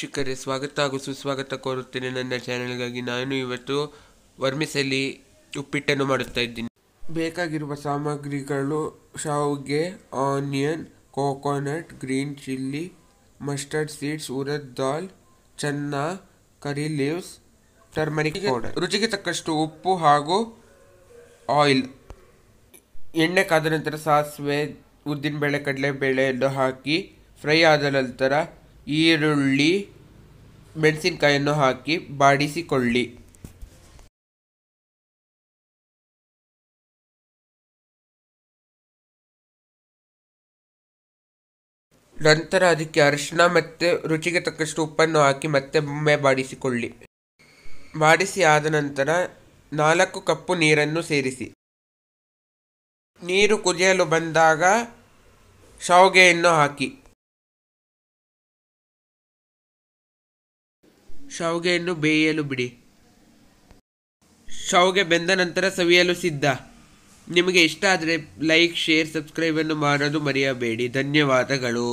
ವೀಕ್ಷಕರೇ ಸ್ವಾಗತ ಹಾಗೂ ಸುಸ್ವಾಗತ ಕೋರುತ್ತೇನೆ ನನ್ನ ಚಾನೆಲ್ಗಾಗಿ ನಾನು ಇವತ್ತು ವರ್ಮಿಸಲಿ ಉಪ್ಪಿಟ್ಟನ್ನು ಮಾಡುತ್ತಾ ಇದ್ದೀನಿ ಬೇಕಾಗಿರುವ ಸಾಮಗ್ರಿಗಳು ಶಾವ್ಗೆ onion coconut green chilli mustard seeds urad dal chana curry leaves turmeric powder ರುಚಿಗೆ ತಕ್ಕಷ್ಟು ಉಪ್ಪು ಹಾಗೂ ಆಯಿಲ್ ಎಣ್ಣೆ ಕಾದ ನಂತರ ಸಾಸಿವೆ ಉದ್ದಿನಬೇಳೆ ಎಲ್ಲ ಹಾಕಿ ಫ್ರೈ ಆದ ನಂತರ ಈರುಳ್ಳಿ ಮೆಣಸಿನಕಾಯನ್ನು ಹಾಕಿ ಬಾಡಿಸಿಕೊಳ್ಳಿ ನಂತರ ಅದಕ್ಕೆ ಅರಿಶಿನ ಮತ್ತು ರುಚಿಗೆ ತಕ್ಕಷ್ಟು ಉಪ್ಪನ್ನು ಹಾಕಿ ಮತ್ತೆ ಒಮ್ಮೆ ಬಾಡಿಸಿಕೊಳ್ಳಿ ಬಾಡಿಸಿ ಆದ ನಂತರ ನಾಲ್ಕು ಕಪ್ಪು ನೀರನ್ನು ಸೇರಿಸಿ ನೀರು ಕುದಿಯಲು ಬಂದಾಗ ಶಾವಿಗೆಯನ್ನು ಹಾಕಿ ಶಾವಿಗೆಯನ್ನು ಬೇಯಲು ಬಿಡಿ ಶಾವಿಗೆ ಬೆಂದ ನಂತರ ಸವಿಯಲು ಸಿದ್ಧ ನಿಮಗೆ ಇಷ್ಟ ಆದರೆ ಲೈಕ್ ಶೇರ್ ಸಬ್ಸ್ಕ್ರೈಬನ್ನು ಮಾಡೋದು ಮರೆಯಬೇಡಿ ಧನ್ಯವಾದಗಳು